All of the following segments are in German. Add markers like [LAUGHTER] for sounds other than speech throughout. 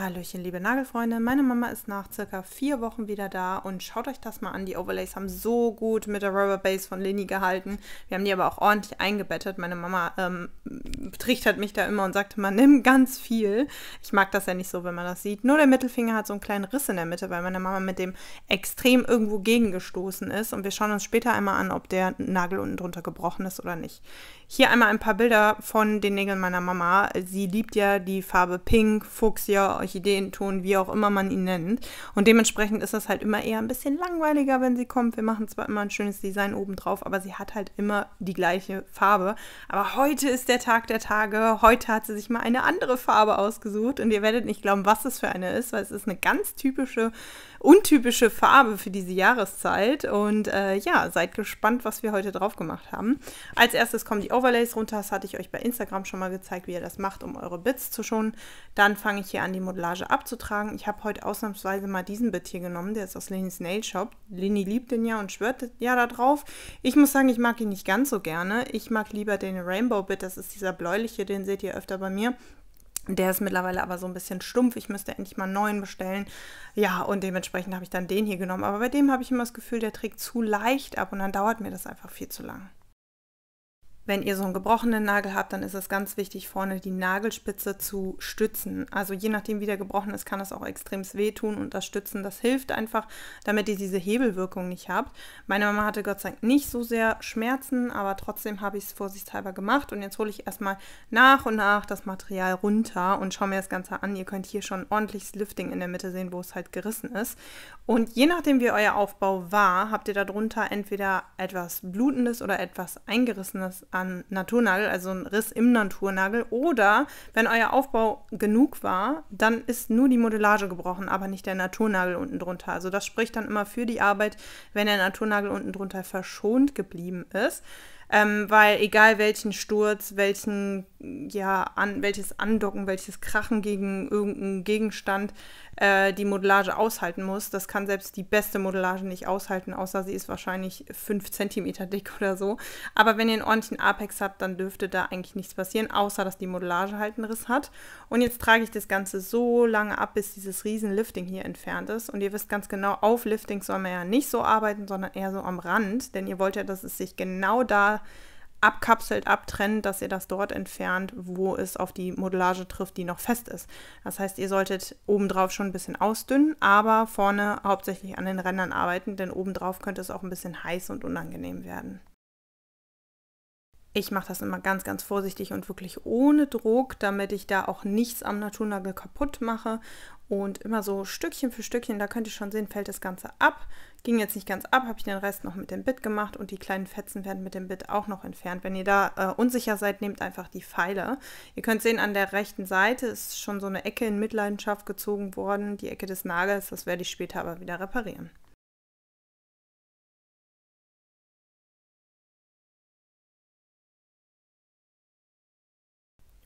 Hallöchen, liebe Nagelfreunde. Meine Mama ist nach circa vier Wochen wieder da und schaut euch das mal an. Die Overlays haben so gut mit der Rubber Base von Lini gehalten. Wir haben die aber auch ordentlich eingebettet. Meine Mama ähm, trichtert mich da immer und sagt immer, nimm ganz viel. Ich mag das ja nicht so, wenn man das sieht. Nur der Mittelfinger hat so einen kleinen Riss in der Mitte, weil meine Mama mit dem extrem irgendwo gegengestoßen ist. Und wir schauen uns später einmal an, ob der Nagel unten drunter gebrochen ist oder nicht. Hier einmal ein paar Bilder von den Nägeln meiner Mama. Sie liebt ja die Farbe Pink, Fuchsia, Orchideenton, wie auch immer man ihn nennt. Und dementsprechend ist das halt immer eher ein bisschen langweiliger, wenn sie kommt. Wir machen zwar immer ein schönes Design obendrauf, aber sie hat halt immer die gleiche Farbe. Aber heute ist der Tag der Tage. Heute hat sie sich mal eine andere Farbe ausgesucht und ihr werdet nicht glauben, was es für eine ist, weil es ist eine ganz typische, untypische Farbe für diese Jahreszeit. Und äh, ja, seid gespannt, was wir heute drauf gemacht haben. Als erstes kommen die Overlays runter. Das hatte ich euch bei Instagram schon mal gezeigt, wie ihr das macht, um eure Bits zu schonen. Dann fange ich hier an, die Modellage abzutragen. Ich habe heute ausnahmsweise mal diesen Bit hier genommen, der ist aus Lennys Nail Shop. Lenny liebt den ja und schwört ja da drauf. Ich muss sagen, ich mag ihn nicht ganz so gerne. Ich mag lieber den Rainbow Bit, das ist dieser bläuliche, den seht ihr öfter bei mir. Der ist mittlerweile aber so ein bisschen stumpf. Ich müsste endlich mal einen neuen bestellen. Ja, und dementsprechend habe ich dann den hier genommen. Aber bei dem habe ich immer das Gefühl, der trägt zu leicht ab und dann dauert mir das einfach viel zu lang. Wenn ihr so einen gebrochenen Nagel habt, dann ist es ganz wichtig, vorne die Nagelspitze zu stützen. Also je nachdem, wie der gebrochen ist, kann es auch extrem wehtun und das Stützen, das hilft einfach, damit ihr diese Hebelwirkung nicht habt. Meine Mama hatte Gott sei Dank nicht so sehr Schmerzen, aber trotzdem habe ich es vorsichtshalber gemacht. Und jetzt hole ich erstmal nach und nach das Material runter und schaue mir das Ganze an. Ihr könnt hier schon ordentliches Lifting in der Mitte sehen, wo es halt gerissen ist. Und je nachdem, wie euer Aufbau war, habt ihr darunter entweder etwas Blutendes oder etwas Eingerissenes an Naturnagel, also ein Riss im Naturnagel. Oder wenn euer Aufbau genug war, dann ist nur die Modellage gebrochen, aber nicht der Naturnagel unten drunter. Also das spricht dann immer für die Arbeit, wenn der Naturnagel unten drunter verschont geblieben ist ähm, weil egal welchen Sturz, welchen, ja, an, welches Andocken, welches Krachen gegen irgendeinen Gegenstand äh, die Modellage aushalten muss, das kann selbst die beste Modellage nicht aushalten, außer sie ist wahrscheinlich 5 cm dick [LAUGHS] oder so. Aber wenn ihr einen ordentlichen Apex habt, dann dürfte da eigentlich nichts passieren, außer dass die Modellage halt einen Riss hat. Und jetzt trage ich das Ganze so lange ab, bis dieses riesen Lifting hier entfernt ist. Und ihr wisst ganz genau, auf Lifting soll man ja nicht so arbeiten, sondern eher so am Rand, denn ihr wollt ja, dass es sich genau da voneinander abkapselt, abtrennt, dass ihr das dort entfernt, wo es auf die Modellage trifft, die noch fest ist. Das heißt, ihr solltet obendrauf schon ein bisschen ausdünnen, aber vorne hauptsächlich an den Rändern arbeiten, denn obendrauf könnte es auch ein bisschen heiß und unangenehm werden. Ich mache das immer ganz, ganz vorsichtig und wirklich ohne Druck, damit ich da auch nichts am Naturnagel kaputt mache. Und immer so Stückchen für Stückchen, da könnt ihr schon sehen, fällt das Ganze ab. Ging jetzt nicht ganz ab, habe ich den Rest noch mit dem Bit gemacht und die kleinen Fetzen werden mit dem Bit auch noch entfernt. Wenn ihr da äh, unsicher seid, nehmt einfach die Pfeile. Ihr könnt sehen, an der rechten Seite ist schon so eine Ecke in Mitleidenschaft gezogen worden, die Ecke des Nagels. Das werde ich später aber wieder reparieren.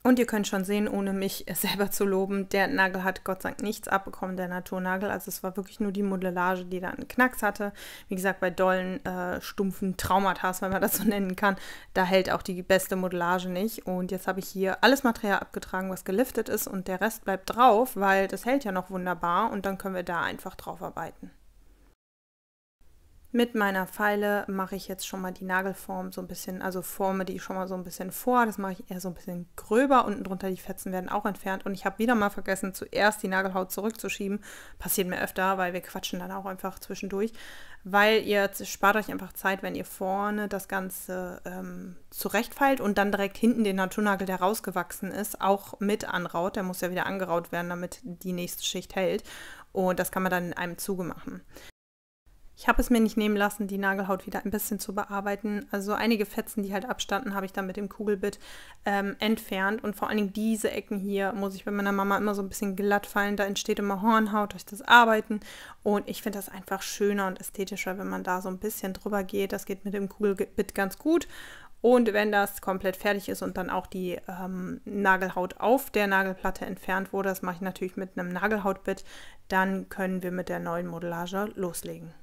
Und ihr könnt schon sehen, ohne mich [LAUGHS] selber zu loben, der Nagel hat Gott sei Dank nichts abbekommen, der Naturnagel. Also es war wirklich nur die Modellage, die da einen Knacks hatte. Wie gesagt, bei dollen, äh, stumpfen Traumata, wenn man das so nennen kann, da hält auch die beste Modellage nicht. Und jetzt habe ich hier alles Material abgetragen, was geliftet ist und der Rest bleibt drauf, weil das hält ja noch wunderbar und dann können wir da einfach drauf arbeiten. Mit meiner Pfeile mache ich jetzt schon mal die Nagelform so ein bisschen, also forme die schon mal so ein bisschen vor. Das mache ich eher so ein bisschen gröber. Unten drunter die Fetzen werden auch entfernt. Und ich habe wieder mal vergessen, zuerst die Nagelhaut zurückzuschieben. Passiert mir öfter, weil wir quatschen dann auch einfach zwischendurch. Weil ihr spart euch einfach Zeit, wenn ihr vorne das Ganze ähm, zurechtfeilt und dann direkt hinten den Naturnagel, der rausgewachsen ist, auch mit anraut. Der muss ja wieder angeraut werden, damit die nächste Schicht hält. Und das kann man dann in einem Zuge machen. Ich habe es mir nicht nehmen lassen, die Nagelhaut wieder ein bisschen zu bearbeiten. Also einige Fetzen, die halt abstanden, habe ich dann mit dem Kugelbit ähm, entfernt. Und vor allen Dingen diese Ecken hier muss ich bei meiner Mama immer so ein bisschen glatt fallen. Da entsteht immer Hornhaut durch das Arbeiten. Und ich finde das einfach schöner und ästhetischer, wenn man da so ein bisschen drüber geht. Das geht mit dem Kugelbit ganz gut. Und wenn das komplett fertig ist und dann auch die ähm, Nagelhaut auf der Nagelplatte entfernt wurde, das mache ich natürlich mit einem Nagelhautbit, dann können wir mit der neuen Modellage loslegen.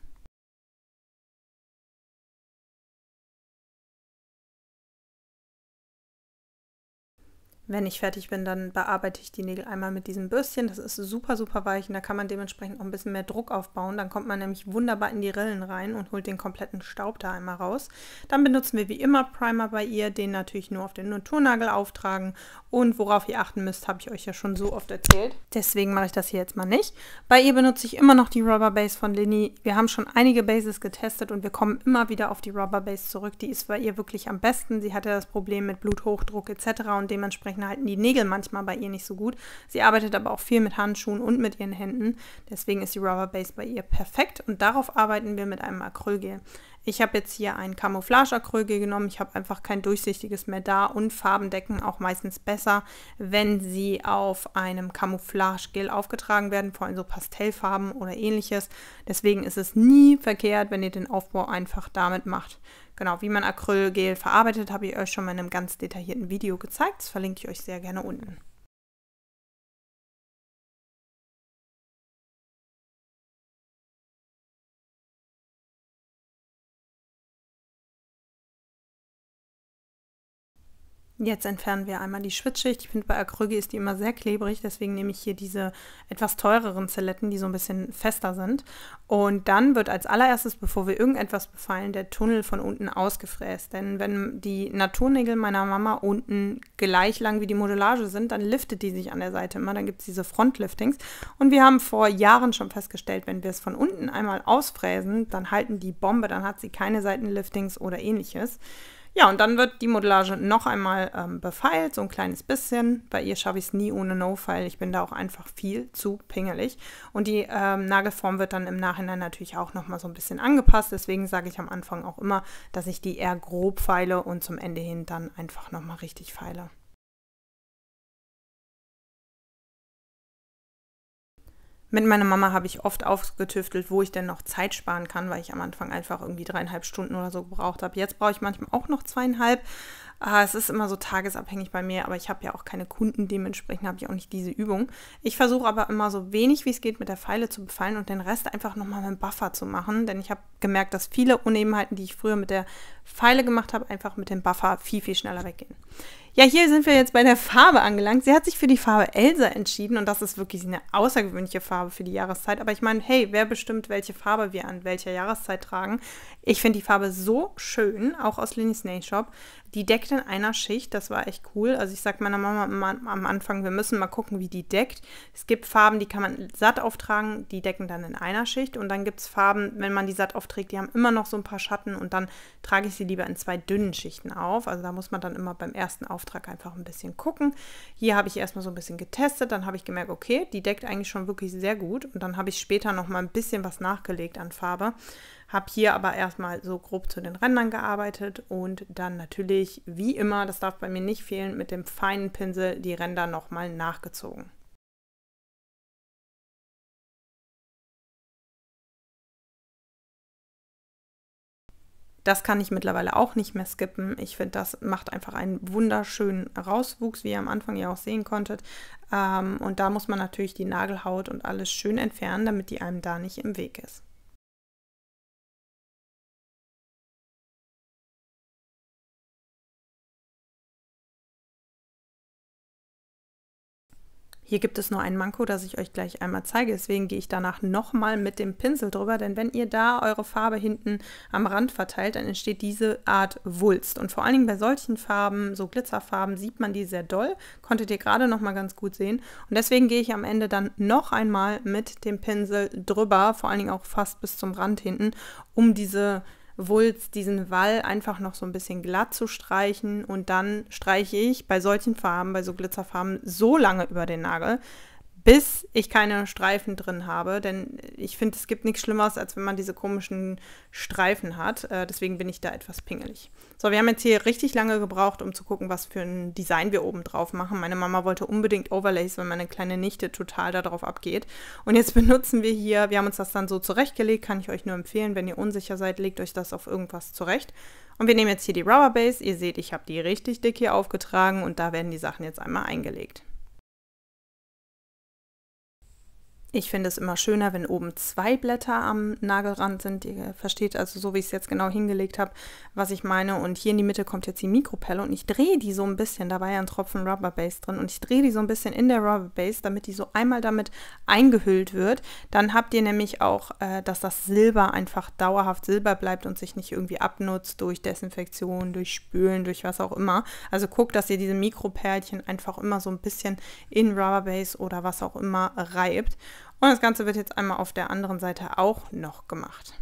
wenn ich fertig bin, dann bearbeite ich die Nägel einmal mit diesem Bürstchen. Das ist super, super weich und da kann man dementsprechend auch ein bisschen mehr Druck aufbauen. Dann kommt man nämlich wunderbar in die Rillen rein und holt den kompletten Staub da einmal raus. Dann benutzen wir wie immer Primer bei ihr, den natürlich nur auf den Naturnagel auftragen. Und worauf ihr achten müsst, habe ich euch ja schon so oft erzählt. Deswegen mache ich das hier jetzt mal nicht. Bei ihr benutze ich immer noch die Rubber Base von Lini. Wir haben schon einige Bases getestet und wir kommen immer wieder auf die Rubber Base zurück. Die ist bei ihr wirklich am besten. Sie hatte das Problem mit Bluthochdruck etc. und dementsprechend Akne halten die Nägel manchmal bei ihr nicht so gut. Sie arbeitet aber auch viel mit Handschuhen und mit ihren Händen. Deswegen ist die Rubber Base bei ihr perfekt und darauf arbeiten wir mit einem Acrylgel. Ich habe jetzt hier ein camouflage acrylgel genommen. Ich habe einfach kein durchsichtiges mehr da und Farben decken auch meistens besser, wenn sie auf einem Camouflage-Gel aufgetragen werden, vor allem so Pastellfarben oder ähnliches. Deswegen ist es nie verkehrt, wenn ihr den Aufbau einfach damit macht. Genau, wie man Acrylgel verarbeitet, habe ich euch schon mal in einem ganz detaillierten Video gezeigt. Das verlinke ich euch sehr gerne unten. Jetzt entfernen wir einmal die Schwitzschicht. Ich finde, bei Acrygi ist die immer sehr klebrig, deswegen nehme ich hier diese etwas teureren Zelletten, die so ein bisschen fester sind. Und dann wird als allererstes, bevor wir irgendetwas befallen, der Tunnel von unten ausgefräst. Denn wenn die Naturnägel meiner Mama unten gleich lang wie die Modellage sind, dann liftet die sich an der Seite immer. Dann gibt es diese Frontliftings. Und wir haben vor Jahren schon festgestellt, wenn wir es von unten einmal ausfräsen, dann halten die Bombe, dann hat sie keine Seitenliftings oder ähnliches. Ja, und dann wird die Modellage noch einmal ähm, befeilt, so ein kleines bisschen. Bei ihr schaffe ich es nie ohne No-File. Ich bin da auch einfach viel zu pingelig. Und die ähm, Nagelform wird dann im Nachhinein natürlich auch nochmal so ein bisschen angepasst. Deswegen sage ich am Anfang auch immer, dass ich die eher grob feile und zum Ende hin dann einfach nochmal richtig feile. Mit meiner Mama habe ich oft aufgetüftelt, wo ich denn noch Zeit sparen kann, weil ich am Anfang einfach irgendwie dreieinhalb Stunden oder so gebraucht habe. Jetzt brauche ich manchmal auch noch zweieinhalb. Ah, es ist immer so tagesabhängig bei mir, aber ich habe ja auch keine Kunden, dementsprechend habe ich auch nicht diese Übung. Ich versuche aber immer so wenig wie es geht mit der Pfeile zu befallen und den Rest einfach nochmal mit dem Buffer zu machen, denn ich habe gemerkt, dass viele Unebenheiten, die ich früher mit der Pfeile gemacht habe, einfach mit dem Buffer viel, viel schneller weggehen. Ja, hier sind wir jetzt bei der Farbe angelangt. Sie hat sich für die Farbe Elsa entschieden und das ist wirklich eine außergewöhnliche Farbe für die Jahreszeit. Aber ich meine, hey, wer bestimmt, welche Farbe wir an welcher Jahreszeit tragen? Ich finde die Farbe so schön, auch aus Linny's Nail Shop. Die deckt in einer Schicht, das war echt cool. Also ich sage meiner Mama am Anfang, wir müssen mal gucken, wie die deckt. Es gibt Farben, die kann man satt auftragen, die decken dann in einer Schicht. Und dann gibt es Farben, wenn man die satt aufträgt, die haben immer noch so ein paar Schatten und dann trage ich sie lieber in zwei dünnen Schichten auf. Also da muss man dann immer beim ersten Auftragen Auftrag einfach ein bisschen gucken. Hier habe ich erstmal so ein bisschen getestet, dann habe ich gemerkt, okay, die deckt eigentlich schon wirklich sehr gut. Und dann habe ich später noch mal ein bisschen was nachgelegt an Farbe. Habe hier aber erstmal so grob zu den Rändern gearbeitet und dann natürlich, wie immer, das darf bei mir nicht fehlen, mit dem feinen Pinsel die Ränder nochmal nachgezogen. Das kann ich mittlerweile auch nicht mehr skippen. Ich finde, das macht einfach einen wunderschönen Rauswuchs, wie ihr am Anfang ja auch sehen konntet. Ähm, und da muss man natürlich die Nagelhaut und alles schön entfernen, damit die einem da nicht im Weg ist. Hier gibt es nur ein Manko, das ich euch gleich einmal zeige. Deswegen gehe ich danach nochmal mit dem Pinsel drüber, denn wenn ihr da eure Farbe hinten am Rand verteilt, dann entsteht diese Art Wulst. Und vor allen Dingen bei solchen Farben, so Glitzerfarben, sieht man die sehr doll. Konntet ihr gerade nochmal ganz gut sehen. Und deswegen gehe ich am Ende dann noch einmal mit dem Pinsel drüber, vor allen Dingen auch fast bis zum Rand hinten, um diese Wulst diesen Wall einfach noch so ein bisschen glatt zu streichen und dann streiche ich bei solchen Farben, bei so Glitzerfarben so lange über den Nagel, bis ich keine Streifen drin habe. Denn ich finde, es gibt nichts Schlimmeres, als wenn man diese komischen Streifen hat. Äh, deswegen bin ich da etwas pingelig. So, wir haben jetzt hier richtig lange gebraucht, um zu gucken, was für ein Design wir oben drauf machen. Meine Mama wollte unbedingt Overlays, weil meine kleine Nichte total darauf abgeht. Und jetzt [LAUGHS] benutzen wir hier, wir haben uns das dann so zurechtgelegt, kann ich euch nur empfehlen, wenn ihr unsicher seid, legt euch das auf irgendwas zurecht. Und wir nehmen jetzt hier die Rubber Base. Ihr seht, ich habe die richtig dick hier aufgetragen und da werden die Sachen jetzt einmal eingelegt. Ich finde es immer schöner, wenn oben zwei Blätter am Nagelrand sind. Ihr versteht also so, wie ich es jetzt genau hingelegt habe, was ich meine. Und hier in die Mitte kommt jetzt die Mikropelle und ich drehe die so ein bisschen. Da war ja ein Tropfen Rubber Base drin und ich drehe die so ein bisschen in der Rubber Base, damit die so einmal damit eingehüllt wird. Dann habt ihr nämlich auch, äh, dass das Silber einfach dauerhaft Silber bleibt und sich nicht irgendwie abnutzt durch Desinfektion, durch Spülen, durch was auch immer. Also guckt, dass ihr diese Mikroperlchen einfach immer so ein bisschen in Rubber Base oder was auch immer reibt. Und das Ganze wird jetzt einmal auf der anderen Seite auch noch gemacht.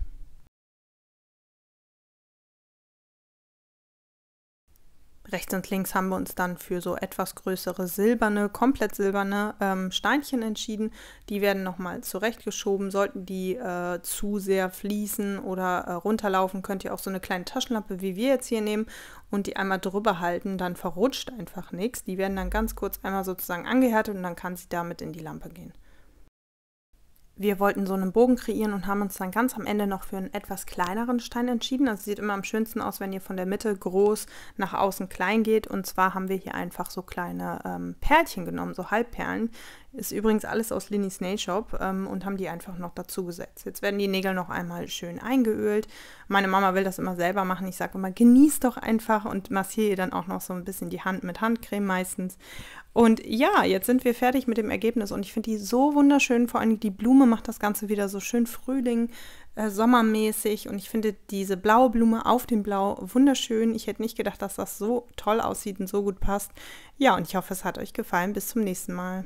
Rechts und links haben wir uns dann für so etwas größere silberne, komplett silberne ähm, Steinchen entschieden. Die werden nochmal zurechtgeschoben. Sollten die äh, zu sehr fließen oder äh, runterlaufen, könnt ihr auch so eine kleine Taschenlampe, wie wir jetzt hier nehmen, und die einmal drüber halten. Dann verrutscht einfach nichts. Die werden dann ganz kurz einmal sozusagen angehärtet und dann kann sie damit in die Lampe gehen wir wollten so einen Bogen kreieren und haben uns dann ganz am Ende noch für einen etwas kleineren Stein entschieden. Also sieht immer am schönsten aus, wenn ihr von der Mitte groß nach außen klein geht. Und zwar haben wir hier einfach so kleine ähm, Perlchen genommen, so Halbperlen, ist übrigens alles aus Linny Nail Shop ähm, und haben die einfach noch dazu gesetzt. Jetzt werden die Nägel noch einmal schön eingeölt. Meine Mama will das immer selber machen. Ich sage immer, genieß doch einfach und massiere ihr dann auch noch so ein bisschen die Hand mit Handcreme meistens. Und ja, jetzt sind wir fertig mit dem Ergebnis und ich finde die so wunderschön. Vor allem die Blume macht das Ganze wieder so schön Frühling, äh, sommermäßig. Und ich finde diese blaue Blume auf dem Blau wunderschön. Ich hätte nicht gedacht, dass das so toll aussieht und so gut passt. Ja, und ich hoffe, es hat euch gefallen. Bis zum nächsten Mal.